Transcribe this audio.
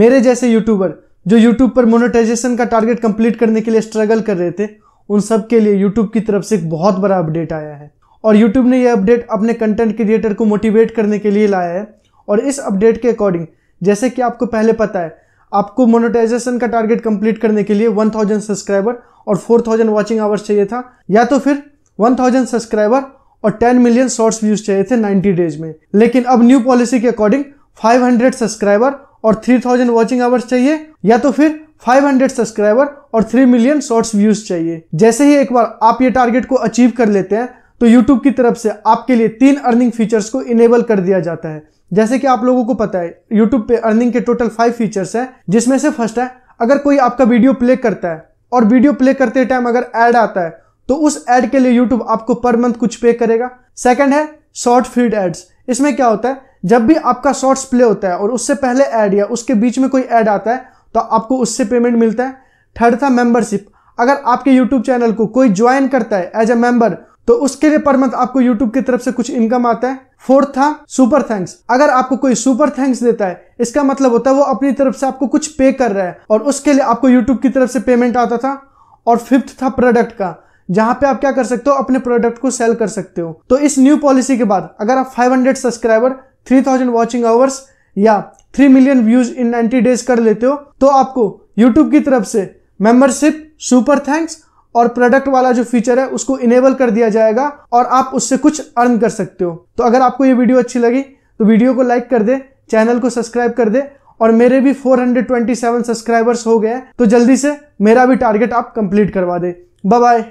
मेरे जैसे यूट्यूबर जो यूट्यूब पर मोनेटाइजेशन का टारगेट कंप्लीट करने के लिए स्ट्रगल कर रहे थे उन सब के लिए यूट्यूब की तरफ से एक बहुत बड़ा अपडेट आया है और यूट्यूब ने यह अपडेट अपने कंटेंट क्रिएटर को मोटिवेट करने के लिए लाया है और इस अपडेट के अकॉर्डिंग जैसे कि आपको पहले पता है आपको मोनेटाइजेशन का टारगेट कंप्लीट करने के लिए 1000 सब्सक्राइबर और 4000 वॉचिंग आवर्स चाहिए था या तो फिर 1000 सब्सक्राइबर और 10 मिलियन शॉर्ट्स व्यूज चाहिए थे 90 डेज में लेकिन अब न्यू पॉलिसी के अकॉर्डिंग 500 सब्सक्राइबर और 3000 वॉचिंग आवर्स चाहिए या तो फिर 500 सब्सक्राइबर और 3 मिलियन शॉर्ट्स व्यूज चाहिए जैसे ही एक बार आप ये टारगेट को अचीव कर लेते हैं तो YouTube की तरफ से आपके लिए तीन अर्निंग फीचर्स को इनेबल कर दिया जाता है जैसे कि आप लोगों को पता है YouTube पे अर्निंग के टोटल फाइव फीचर्स हैं जिसमें से फर्स्ट है अगर कोई आपका वीडियो प्ले करता है और वीडियो प्ले करते टाइम अगर ऐड आता है तो उस ऐड के लिए यूट्यूब आपको पर मंथ कुछ पे करेगा सेकेंड है शॉर्ट फीड एड्स इसमें क्या होता है जब भी आपका शॉर्ट्स प्ले होता है और उससे पहले ऐड या उसके बीच में कोई ऐड आता है तो आपको उससे पेमेंट मिलता है थर्ड था मेंबरशिप अगर आपके यूट्यूब चैनल को कोई ज्वाइन करता है एज ए मेंबर तो उसके लिए पर मंथ आपको यूट्यूब की तरफ से कुछ इनकम आता है फोर्थ था सुपर थैंक्स अगर आपको कोई सुपर थैंक्स देता है इसका मतलब होता है वो अपनी तरफ से आपको कुछ पे कर रहा है और उसके लिए आपको यूट्यूब की तरफ से पेमेंट आता था और फिफ्थ था प्रोडक्ट का जहां पे आप क्या कर सकते हो अपने प्रोडक्ट को सेल कर सकते हो तो इस न्यू पॉलिसी के बाद अगर आप 500 सब्सक्राइबर 3000 वॉचिंग आवर्स या 3 मिलियन व्यूज इन 90 डेज कर लेते हो तो आपको यूट्यूब की तरफ से मेंबरशिप सुपर थैंक्स और प्रोडक्ट वाला जो फीचर है उसको इनेबल कर दिया जाएगा और आप उससे कुछ अर्न कर सकते हो तो अगर आपको ये वीडियो अच्छी लगी तो वीडियो को लाइक कर दे चैनल को सब्सक्राइब कर दे और मेरे भी 427 सब्सक्राइबर्स हो गए तो जल्दी से मेरा भी टारगेट आप कंप्लीट करवा दे बाय बाय